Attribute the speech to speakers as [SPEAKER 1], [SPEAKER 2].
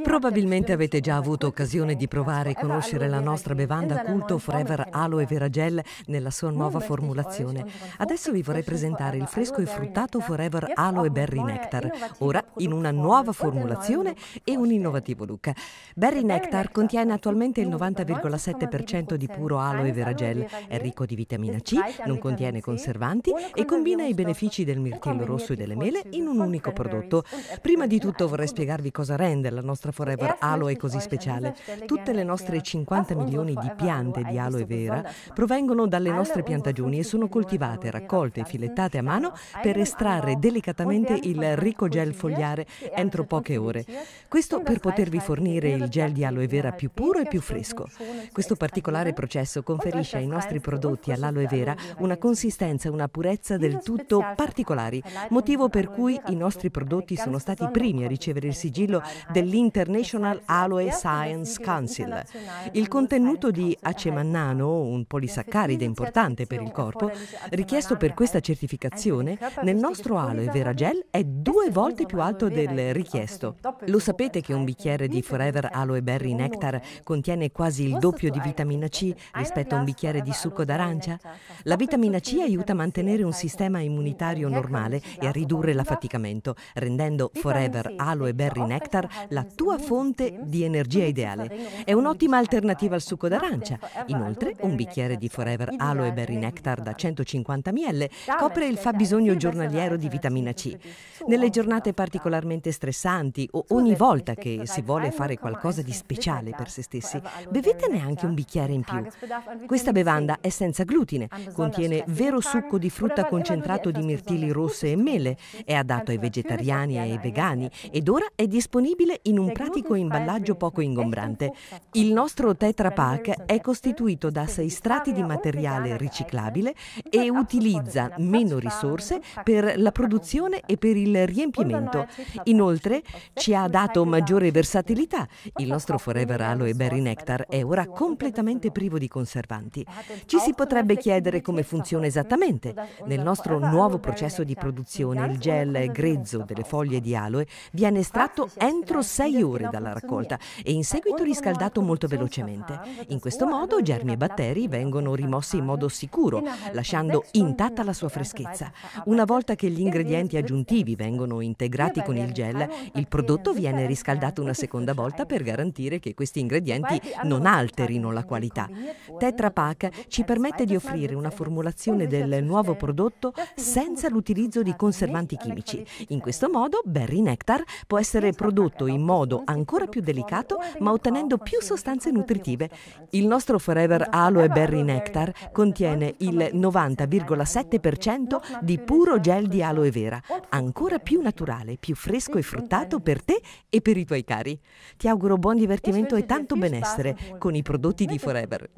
[SPEAKER 1] Probabilmente avete già avuto occasione di provare e conoscere la nostra bevanda culto Forever Aloe Vera Gel nella sua nuova formulazione. Adesso vi vorrei presentare il fresco e fruttato Forever Aloe Berry Nectar, ora in una nuova formulazione e un innovativo look. Berry Nectar contiene attualmente il 90,7% di puro aloe vera gel, è ricco di vitamina C, non contiene conservanti e combina i benefici del mirtillo rosso e delle mele in un unico prodotto. Prima di tutto vorrei spiegarvi cosa rende la nostra nostra Forever Aloe così speciale. Tutte le nostre 50 ah, milioni di piante di aloe vera provengono dalle nostre piantagioni e sono coltivate, raccolte e filettate a mano per estrarre delicatamente il ricco gel fogliare entro poche ore. Questo per potervi fornire il gel di aloe vera più puro e più fresco. Questo particolare processo conferisce ai nostri prodotti all'aloe vera una consistenza e una purezza del tutto particolari, motivo per cui i nostri prodotti sono stati i primi a ricevere il sigillo dell'Inter International Aloe Science Council. Il contenuto di acemannano, un polisaccaride importante per il corpo, richiesto per questa eh, certificazione, nel nostro aloe vera gel è eh, due volte più alto del richiesto. Lo sapete che un bicchiere di Forever Aloe Berry Nectar contiene quasi il doppio di vitamina C rispetto a un bicchiere di succo d'arancia? La vitamina C aiuta a mantenere un sistema immunitario ecco, normale e a ridurre l'affaticamento, rendendo Forever Aloe Berry Nectar la tua fonte di energia ideale. È un'ottima alternativa al ecco. succo d'arancia. Inoltre, un bicchiere di Forever Aloe Berry Nectar da 150 ml copre il fabbisogno giornaliero di vitamina C. Nelle giornate particolarmente stressanti o ogni volta che si vuole fare qualcosa di speciale per se ecco, stessi, bevetene anche un bicchiere in più. Questa bevanda è senza glutine, contiene vero succo di frutta concentrato di mirtilli rosse e mele, è adatto ai vegetariani e ai vegani ed ora è disponibile in un pratico imballaggio poco ingombrante. Il nostro Tetra Pak è costituito da sei strati di materiale riciclabile e utilizza meno risorse per la produzione e per il riempimento. Inoltre ci ha dato maggiore versatilità. Il nostro Forever Aloe Berry Nectar è ora completamente privo di conservanti. Ci si potrebbe chiedere come funziona esattamente. Nel nostro nuovo processo di produzione il gel grezzo delle foglie di aloe viene estratto entro 6 ore ore dalla raccolta e in seguito riscaldato molto velocemente. In questo modo germi e batteri vengono rimossi in modo sicuro, lasciando intatta la sua freschezza. Una volta che gli ingredienti aggiuntivi vengono integrati con il gel, il prodotto viene riscaldato una seconda volta per garantire che questi ingredienti non alterino la qualità. Tetra Pak ci permette di offrire una formulazione del nuovo prodotto senza l'utilizzo di conservanti chimici. In questo modo Berry Nectar può essere prodotto in modo modo ancora più delicato ma ottenendo più sostanze nutritive. Il nostro Forever Aloe Berry Nectar contiene il 90,7% di puro gel di aloe vera, ancora più naturale, più fresco e fruttato per te e per i tuoi cari. Ti auguro buon divertimento e tanto benessere con i prodotti di Forever.